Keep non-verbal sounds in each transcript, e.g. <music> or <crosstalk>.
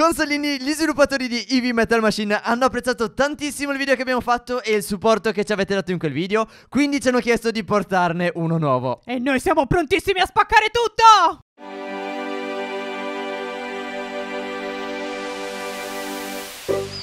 Consolini, gli sviluppatori di Eevee Metal Machine hanno apprezzato tantissimo il video che abbiamo fatto e il supporto che ci avete dato in quel video, quindi ci hanno chiesto di portarne uno nuovo. E noi siamo prontissimi a spaccare tutto! you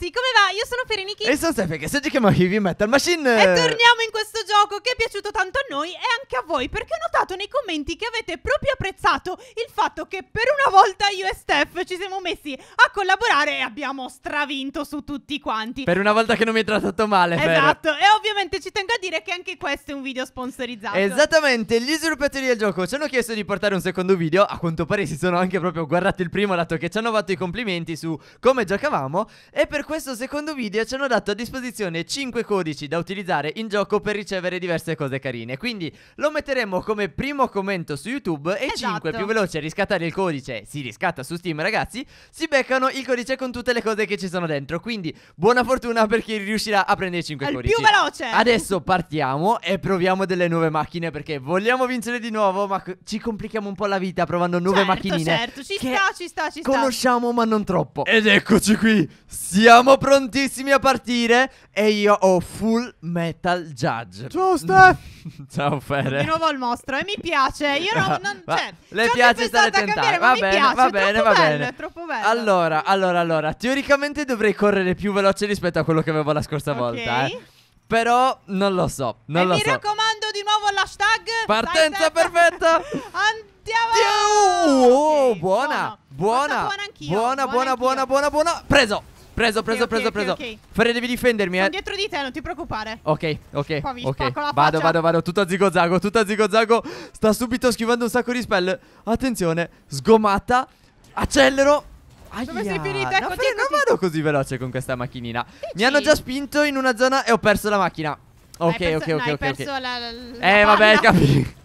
ragazzi, come va? Io sono Ferenichi E sono Steffi che se giochiamo a Heavy Metal Machine E eh. torniamo in questo gioco che è piaciuto tanto a noi e anche a voi Perché ho notato nei commenti che avete proprio apprezzato il fatto che per una volta io e Steph ci siamo messi a collaborare E abbiamo stravinto su tutti quanti Per una volta che non mi hai trattato male Esatto, Fer. e ovviamente ci tengo a dire che anche questo è un video sponsorizzato Esattamente, gli sviluppatori del gioco ci hanno chiesto di portare un secondo video A quanto pare si sono anche proprio guardati il primo dato che ci hanno fatto i complimenti su come giocavamo E per questo secondo video ci hanno dato a disposizione 5 codici da utilizzare in gioco per ricevere diverse cose carine Quindi lo metteremo come primo commento su YouTube e esatto. 5 più veloci a riscattare il codice, si riscatta su Steam ragazzi, si beccano il codice con tutte le cose che ci sono dentro Quindi buona fortuna per chi riuscirà a prendere 5 Al codici più veloce! Adesso partiamo e proviamo delle nuove macchine perché vogliamo vincere di nuovo ma ci complichiamo un po' la vita provando nuove certo, macchinine Certo, ci sta, ci sta, ci sta Conosciamo ma non troppo Ed eccoci qui, siamo siamo prontissimi a partire e io ho Full Metal Judge. Giusto. <laughs> Ciao Fede. Di nuovo il mostro e mi piace. Io no, <laughs> non, cioè, le piace stare tentare. Va bene, va bene, va bello, bene. troppo bello. Allora, allora, allora, teoricamente dovrei correre più veloce rispetto a quello che avevo la scorsa okay. volta, eh. Però non lo so, non e lo mi so. Mi raccomando di nuovo l'hashtag Partenza perfetta. <laughs> Andiamo! Oh, okay, buona, buona, buona, buona, buona, buona, buona, buona, buona, preso. Preso, preso, okay, preso, preso. Okay, Fede, devi difendermi, Sono eh. dietro di te, non ti preoccupare. Ok, ok. Poi ok. Vado, vado, vado. Tutto a zigozago, tutto a zigozago. Sta subito schivando un sacco di spell. Attenzione, sgomata. Accelero. Aia. Dove sei finita? Ecco, no, Fede, non vado così veloce con questa macchinina. Dici? Mi hanno già spinto in una zona e ho perso la macchina. Ok, ok, ok. Hai perso, okay, la, la, Eh, la vabbè, capito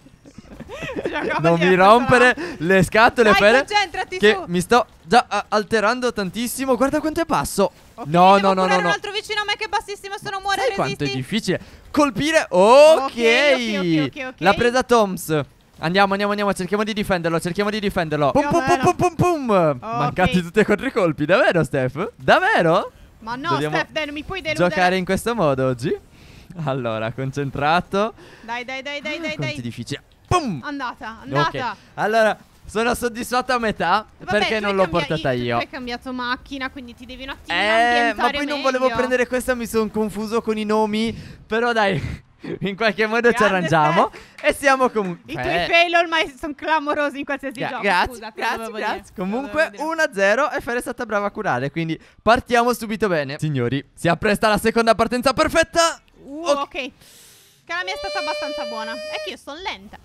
non mi rompere però. le scatole Dai, per concentrati che su. mi sto già alterando tantissimo. Guarda quanto è basso. Okay, no, no, no, no, no. un altro vicino a me che è bassissimo, se non muore Sai resisti. quanto è difficile colpire. Okay. ok. okay La presa Toms. Andiamo, andiamo, andiamo, cerchiamo di difenderlo, cerchiamo di difenderlo. Pum, pum, pum, pum, pum, pum. Okay. Mancati tutti e quattro i colpi, davvero, Steph? Davvero? Ma no, Dobbiamo Steph, dai, non mi puoi deludere. Giocare in questo modo oggi? Allora, concentrato. Dai, dai, dai, dai, dai. Conti ah, È difficile. Boom! Andata, andata. Okay. Allora, sono soddisfatto a metà Vabbè, perché non l'ho portata io. Perché hai cambiato macchina, quindi ti devi un attimo eh, Ma poi non volevo prendere questa, mi sono confuso con i nomi, però dai <laughs> in qualche modo Grande ci arrangiamo e siamo comunque i tuoi eh. fail ormai sono clamorosi in qualsiasi Gra- gioco grazie Scusa, grazie, grazie. comunque 1-0 e Fer è stata brava a curare quindi partiamo subito bene signori si appresta la seconda partenza perfetta uh, ok, okay. Cara mia è stata abbastanza buona è che io sono lenta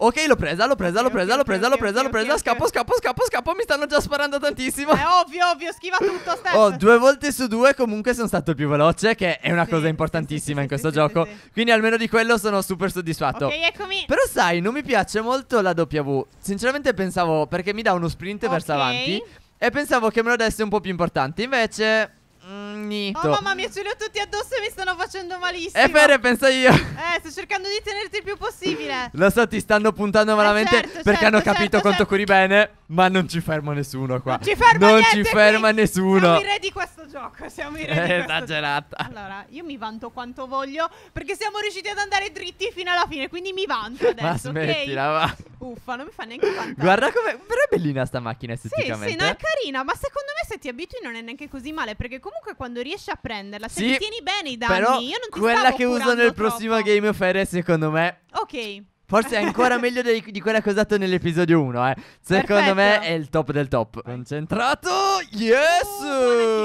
Ok, l'ho presa, l'ho presa, l'ho presa, l'ho presa, l'ho presa, l'ho presa. Scappo, scappo, scappo, scappo. Mi stanno già sparando tantissimo. È ovvio, ovvio, schiva tutto. Steph. Oh, due volte su due. Comunque sono stato il più veloce, che è una sì, cosa importantissima sì, in questo sì, gioco. Quindi almeno di quello sono super soddisfatto. Ok, eccomi. Però sai, non mi piace molto la W. Sinceramente pensavo, perché mi dà uno sprint okay. verso avanti. E pensavo che me lo desse un po' più importante. Invece. Mm. Oh mamma mia ce li ho tutti addosso e mi stanno facendo malissimo Eh Fere pensa io Eh sto cercando di tenerti il più possibile Lo so ti stanno puntando malamente eh, certo, Perché certo, hanno capito certo, quanto certo. curi bene ma non ci ferma nessuno qua. Non ci ferma, non ci ferma nessuno. Siamo i re di questo gioco. Siamo i re. È eh, esagerata. Gioco. Allora, io mi vanto quanto voglio perché siamo riusciti ad andare dritti fino alla fine. Quindi mi vanto adesso. Ma smettila, okay? va. Uffa, non mi fa neanche vantare. Guarda come. Però è bellina sta macchina esteticamente. Sì, sì, no, è eh. carina. Ma secondo me se ti abitui non è neanche così male. Perché comunque quando riesci a prenderla, se sì, ti tieni bene i danni, però io non ti Quella che uso nel troppo. prossimo Game of Air, secondo me. Ok. Forse è ancora <laughs> meglio di, di quella che ho usato nell'episodio 1, eh. Secondo Perfetto. me è il top del top. Concentrato. Yes! Uh,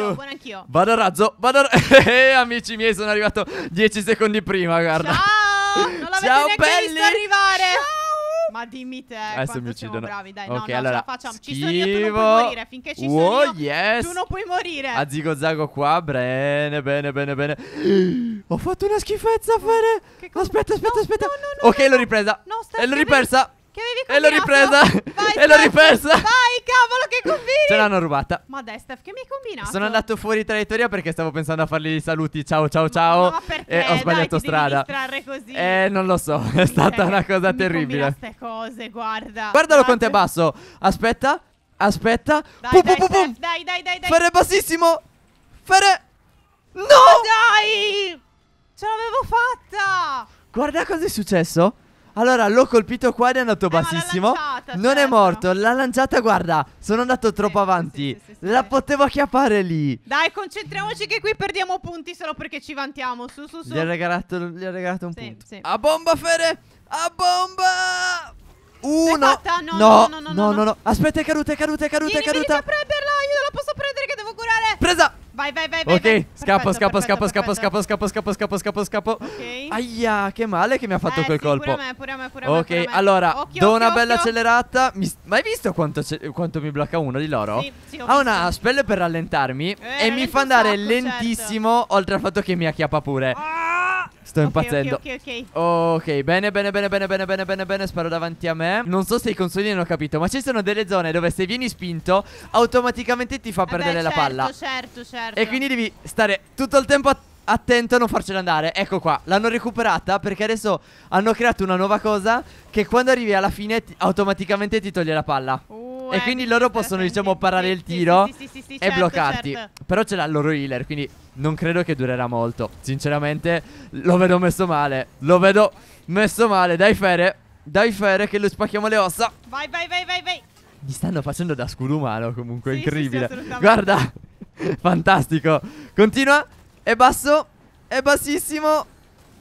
oh, buon anch'io, buon anch'io. Vado a razzo, vado a... razzo. <laughs> Eh, amici miei, sono arrivato 10 secondi prima, guarda. Ciao! Non l'avete Ciao, neanche belli. visto arrivare! Ciao! Ma dimmi te Adesso quanto mi uccidono. siamo bravi, dai, Ok, no, no, allora, ce la facciamo. Ci sono io, tu non puoi morire, finché ci oh, sono io, yes. tu non puoi morire. A ah, zigo zago qua, bene, bene, bene, bene. <gasps> Ho fatto una schifezza a fare. Aspetta, aspetta, No, aspetta. no, no, no, ok, no, l'ho ripresa. No, stai E l'ho scrivendo. ripresa. Che avevi combinato? E l'ho ripresa. Vai, <laughs> e l'ho ripresa. Vai, cavolo, che combini. Ce l'hanno rubata. Ma dai, Steph, che mi hai combinato? Sono andato fuori traiettoria perché stavo pensando a fargli i saluti. Ciao, ciao, ciao. Ma, ma perché? E eh, ho sbagliato dai, strada. Così. Eh, non lo so. <laughs> È stata cioè, una cosa terribile. queste cose, guarda. Guardalo dai. quanto è basso. Aspetta. Aspetta. Dai, pum, dai, pum, pum, pum. dai, dai, dai, dai. Fare bassissimo. Fare. No! Ma dai! Ce l'avevo fatta! Guarda cosa è successo. Allora l'ho colpito qua ed è andato eh, bassissimo. Lanciata, non certo. è morto, l'ha lanciata, guarda, sono andato troppo sì, avanti. Sì, sì, la potevo acchiappare lì. Dai, concentriamoci che qui perdiamo punti solo perché ci vantiamo. Su, su, su. Gli ha regalato, gli ha regalato un punto. A bomba, Fede! A bomba! Uno. no, no, no, no, no, Aspetta, è caduta, è caduta, è caduta, è caduta. Vieni, prenderla, io non la posso prendere che devo curare. Presa. Vai, vai, vai, vai. Ok, scappo, scappo, scappo, scappo, scappo, scappo, scappo, scappo, scappo, scappo. Ok. Aia, che male che mi ha fatto eh, quel colpo. Pure a me, pure a me, pure a me. Ok, allora, do una bella accelerata. Ma hai visto quanto mi blocca uno di loro? Sì, sì, ho Ha una spell per rallentarmi eh, e mi fa andare certo. lentissimo, oltre al fatto che mi acchiappa pure. Ah! Sto okay, impazzendo. Ok, ok, ok. Ok, bene, bene, bene, bene, bene, bene, bene, bene. Sparo davanti a me. Non so se i consoli hanno capito, ma ci sono delle zone dove se vieni spinto, automaticamente ti fa eh perdere beh, certo, la palla. Certo, certo, certo. E quindi devi stare tutto il tempo attento attento a non farcela andare Ecco qua, l'hanno recuperata perché adesso hanno creato una nuova cosa Che quando arrivi alla fine automaticamente ti toglie la palla uh. E quindi loro possono, diciamo, parare il tiro e bloccarti. Però c'è la loro healer, quindi non credo che durerà molto. Sinceramente, lo vedo messo male. Lo vedo messo male. Dai, Fere. Dai, Fere, che lo spacchiamo le ossa. Vai, vai, vai, vai, vai. Gli stanno facendo da scudo umano, comunque, sì, incredibile. Sì, sì, Guarda, <laughs> fantastico. Continua. È basso. È bassissimo.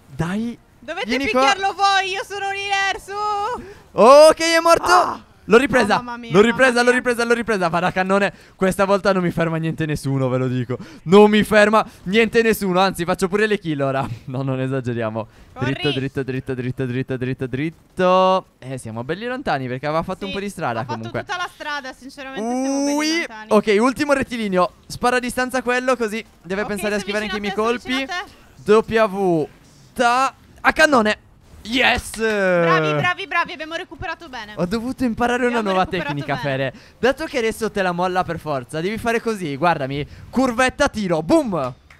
Dai. Dovete picchiarlo qua. voi, io sono un healer, su. Ok, è morto. Ah. L'ho ripresa. Oh, mia, l'ho ripresa, l'ho ripresa, l'ho ripresa. Vada cannone. Questa volta non mi ferma niente nessuno, ve lo dico. Non mi ferma niente nessuno. Anzi, faccio pure le kill ora. <laughs> No, non esageriamo. Corri. Dritto, dritto, dritto, dritto, dritto, dritto, dritto. Eh, siamo belli lontani perché aveva fatto sì, un po' di strada comunque. Ho fatto tutta la strada, sinceramente. Ui. Ok, ultimo rettilineo. Spara a distanza quello, così deve okay, pensare a scrivere anche i miei colpi. W. Ta. A cannone. Yes! Bravi, bravi, bravi, abbiamo recuperato bene. Ho dovuto imparare abbiamo una nuova tecnica, bene. Fede. Dato che adesso te la molla per forza, devi fare così, guardami. Curvetta, tiro, boom!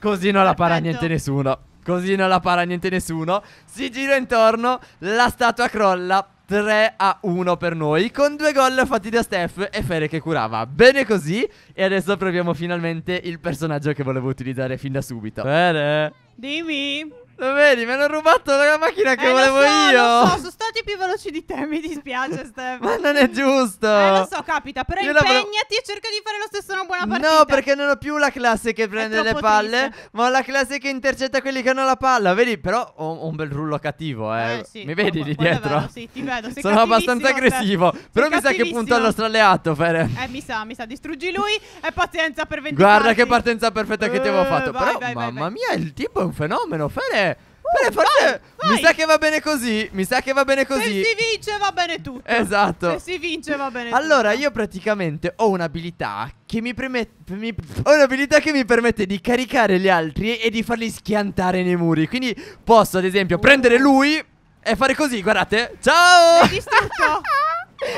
Così non Perfetto. la para niente nessuno. Così non la para niente nessuno. Si gira intorno, la statua crolla. 3 a 1 per noi con due gol fatti da Steph e Fere che curava. Bene così e adesso proviamo finalmente il personaggio che volevo utilizzare fin da subito. Fede. Dimmi. Lo vedi, me l'ho rubato la macchina che eh, volevo lo so, io. Lo so, <laughs> sono stati più veloci di te, mi dispiace, <laughs> Stefano. Ma non è giusto. Eh, lo so, capita, però io impegnati volevo... e cerca di fare lo stesso una buona partita. No, perché non ho più la classe che prende le palle, triste. ma ho la classe che intercetta quelli che hanno la palla. Vedi, però ho un bel rullo cattivo, eh. eh sì, mi vedi no, lì dietro? Vero, sì, ti vedo, Sono abbastanza aggressivo, te. però mi sa che punta il nostro alleato, Fere. Eh, mi sa, mi sa, distruggi lui e pazienza per 20 Guarda che partenza perfetta che ti avevo fatto, eh, vai, però vai, mamma vai, mia, il tipo è un fenomeno, Fere. Beh, forse vai, mi sa che va bene così. Mi sa che va bene così. Se si vince va bene tutto. Esatto. Se si vince va bene Allora, tutto. io praticamente ho un'abilità che mi permette. Mi, ho un'abilità che mi permette di caricare gli altri e di farli schiantare nei muri. Quindi posso, ad esempio, oh. prendere lui e fare così. Guardate. Ciao! L'hai distrutto. <laughs>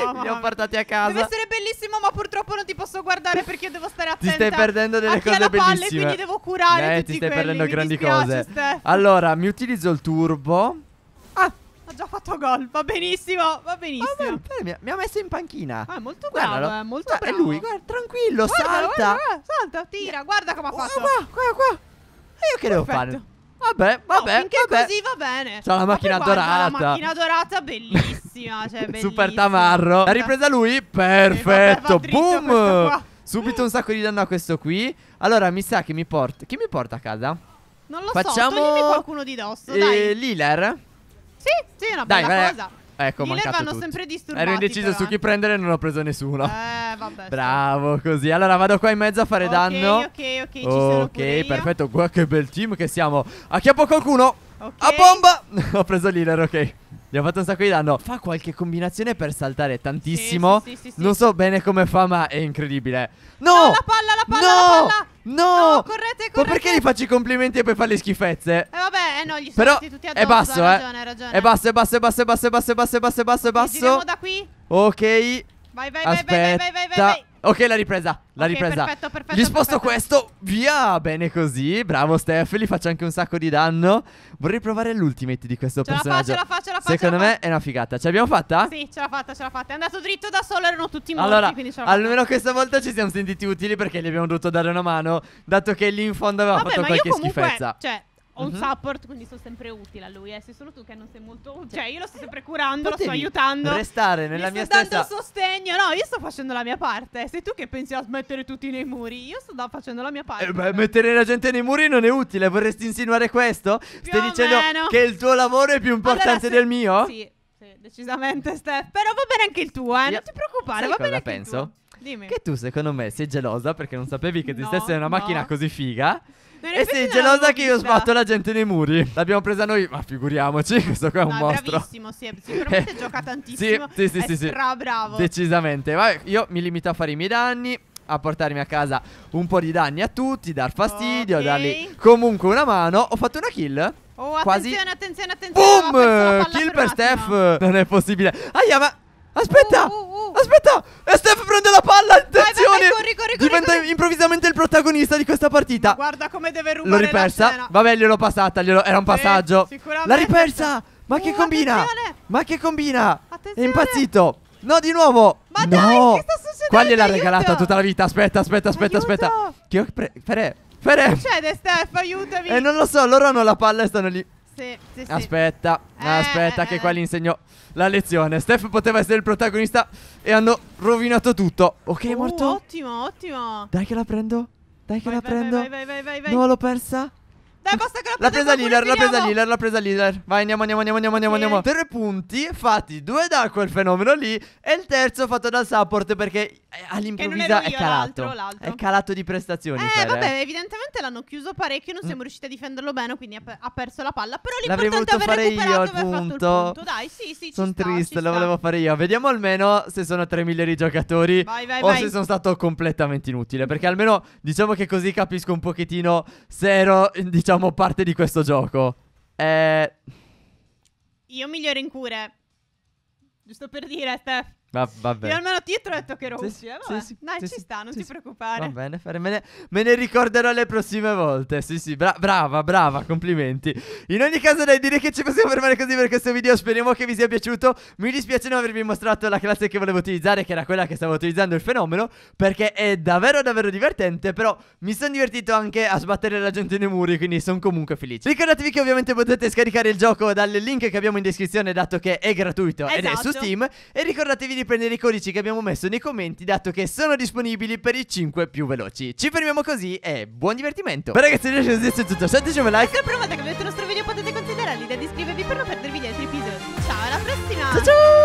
Oh, li ho portati a casa. Deve essere bellissimo, ma purtroppo non ti posso guardare perché io devo stare attenta. Ti stai perdendo delle cose bellissime. Palle, quindi devo curare eh, tutti ti stai quelli. perdendo grandi cose. Steph. Allora, mi utilizzo il turbo. Ah, ha già fatto gol. Va benissimo, va benissimo. Oh, ah, beh, mi, ha, messo in panchina. Ah, è molto Guardalo. è molto guarda, cioè, bravo. lui, guarda, tranquillo, guarda, salta. Guarda, guarda, salta, tira, guarda come ha fatto. Oh, qua, qua, qua. E io che Perfetto. devo fare? Vabbè, vabbè. No, finché vabbè. così va bene. C'ha la macchina guarda, dorata. La macchina dorata bellissima. cioè, <laughs> bellissima. Super tamarro. La ripresa lui? Eh, Perfetto. Vabbè, Boom. Subito un sacco di danno a questo qui. Allora, mi sa che mi porta. Chi mi porta a casa? Non lo Facciamo... so. Facciamo qualcuno di dosso. Eh, dai. Liler. Sì, sì, è una bella dai, cosa. Vabbè. Ecco, Mille vanno tutti. sempre disturbati Ero indeciso però, su eh. chi prendere e non ho preso nessuno Eh, vabbè <laughs> Bravo, sì. così Allora vado qua in mezzo a fare okay, danno Ok, ok, ci Ok, perfetto Guarda che bel team che siamo Acchiappo qualcuno okay. A bomba <laughs> Ho preso l'healer, ok gli ho fatto un sacco di danno. Fa qualche combinazione per saltare tantissimo. Sì, sì, sì, non so bene come fa, ma è incredibile. No! no la palla, la palla, no! la palla! No! no correte, correte. Ma perché gli faccio i complimenti e poi fa le schifezze? Eh vabbè, eh no, gli sono Però tutti addosso. È basso, eh. Ragione, ragione. È basso, è basso, è basso, è basso, è basso, è basso, è basso, è basso. Giriamo da qui. Ok. Vai, vai, vai, vai, vai, vai, vai, vai. Ok, la ripresa. La okay, ripresa. Perfetto, perfetto. Gli sposto perfetto. questo. Via. Bene così. Bravo, Steph. Gli faccio anche un sacco di danno. Vorrei provare l'ultimate di questo ce personaggio. La ce la fa, ce la fa. Secondo me fa. è una figata. Ce l'abbiamo fatta? Sì, ce l'ha fatta, ce l'ha fatta. È andato dritto da solo. Erano tutti morti. Allora, almeno questa volta ci siamo sentiti utili perché gli abbiamo dovuto dare una mano. Dato che lì in fondo aveva Vabbè, fatto qualche comunque, schifezza. Cioè ho un mhm. support, quindi sono sempre utile a lui. Eh. Sei solo tu che non sei molto. utile. Cioè, io lo sto sempre curando, lo sto Potevi aiutando. Restare nella mia stessa... sto dando stessa sostegno. No, io sto facendo la mia parte. Sei tu che pensi a mettere tutti nei muri. Io sto facendo la mia eh, parte. Eh beh, mettere la gente nei muri non è utile. Vorresti insinuare questo? Stai dicendo meno. che il tuo lavoro è più importante Allora, se- del mio? Sì, sì, decisamente, Steph. Però va bene anche il tuo, eh. Io- Non ti preoccupare, Sai va cosa bene. anche penso? Dimmi. Che tu secondo me sei gelosa perché non sapevi che No, in una no. macchina così figa e sei gelosa che io sbatto la gente nei muri? L'abbiamo presa noi, ma figuriamoci, <laughs> questo qua è un no, mostro. bravissimo, sì, sicuramente eh, gioca tantissimo. Sì, sì, sì, è sì, bravo. Decisamente. Vabbè, io mi limito a fare i miei danni a portarmi a casa un po' di danni a tutti, dar fastidio, okay. dargli comunque una mano. Ho fatto una kill. Oh, attenzione, Quasi. attenzione, attenzione. Boom! Kill per, per Steph. Non è possibile. Aia, ma aspetta! Uh, uh, uh. uh. Aspetta! E Steph prende la palla, attenzione! Vai, vai, corri, corri, Diventa corri, improvvisamente il protagonista di questa partita. Ma guarda come deve rubare L'ho ripersa. Vabbè, gliel'ho passata, glielo... era un passaggio. Sì, L'ha ripersa! Ma che eh, combina? Attenzione. Ma che combina? Attenzione. È impazzito. No, di nuovo. Ma no. dai, che sta succedendo? Qua gliel'ha regalata tutta la vita. Aspetta, aspetta, aspetta, aiuto. aspetta. Che pre- Fere. Fere. Che succede, Steph? Aiutami. Eh, non lo so, loro hanno la palla e stanno lì. Sì, sì, sì. Aspetta, eh, aspetta eh, che eh. qua gli insegno la lezione. Steph poteva essere il protagonista e hanno rovinato tutto. Ok, è uh, morto. Ottimo, ottimo. Dai che la prendo. Dai che vai, la vai, prendo. Vai, vai, vai, vai, vai. No, l'ho persa. Dai, basta che la L'ha presa Lillard, l'ha presa Lillard, l'ha presa Lillard. Vai, andiamo, andiamo, andiamo, andiamo, sì. andiamo. Tre punti fatti, due da quel fenomeno lì e il terzo fatto dal support perché eh, all'improvviso è, è, calato. È calato di prestazioni. Eh, Fer. vabbè, evidentemente l'hanno chiuso parecchio. Non mm. siamo mm. riusciti a difenderlo bene. Quindi ha, pe- ha perso la palla. Però l'importante è voluto fare io al il punto. Dai, sì, sì. Sono triste, lo volevo fare io. Vediamo almeno se sono tre migliori giocatori. Vai, vai, o vai. se sono stato completamente inutile. Perché almeno diciamo che così capisco un pochettino se ero, diciamo, parte di questo gioco. Eh. Io migliore in cure. Giusto per dire, Steph va bene. Io almeno dietro ha detto che ero sì, utile. Vabbè. Sì, sì, Dai, ci sta, non ti preoccupare. Va bene, Fer, me, ne, me ne, ricorderò le prossime volte. Sì, sì, bra- brava, brava, complimenti. In ogni caso, dai, direi che ci possiamo fermare così per questo video. Speriamo che vi sia piaciuto. Mi dispiace non avervi mostrato la classe che volevo utilizzare, che era quella che stavo utilizzando il fenomeno, perché è davvero, davvero divertente. Però mi sono divertito anche a sbattere la gente nei muri, quindi sono comunque felice. Ricordatevi che ovviamente potete scaricare il gioco dal link che abbiamo in descrizione, dato che è gratuito esatto. ed è su esatto. Steam. E ricordatevi di prendere i codici che abbiamo messo nei commenti dato che sono disponibili per i 5 più veloci Ci fermiamo così e buon divertimento Beh ragazzi adesso è tutto, lasciateci un like Se provate che avete il nostro video potete considerare l'idea di iscrivervi per non perdervi gli altri episodi Ciao alla prossima Ciao ciao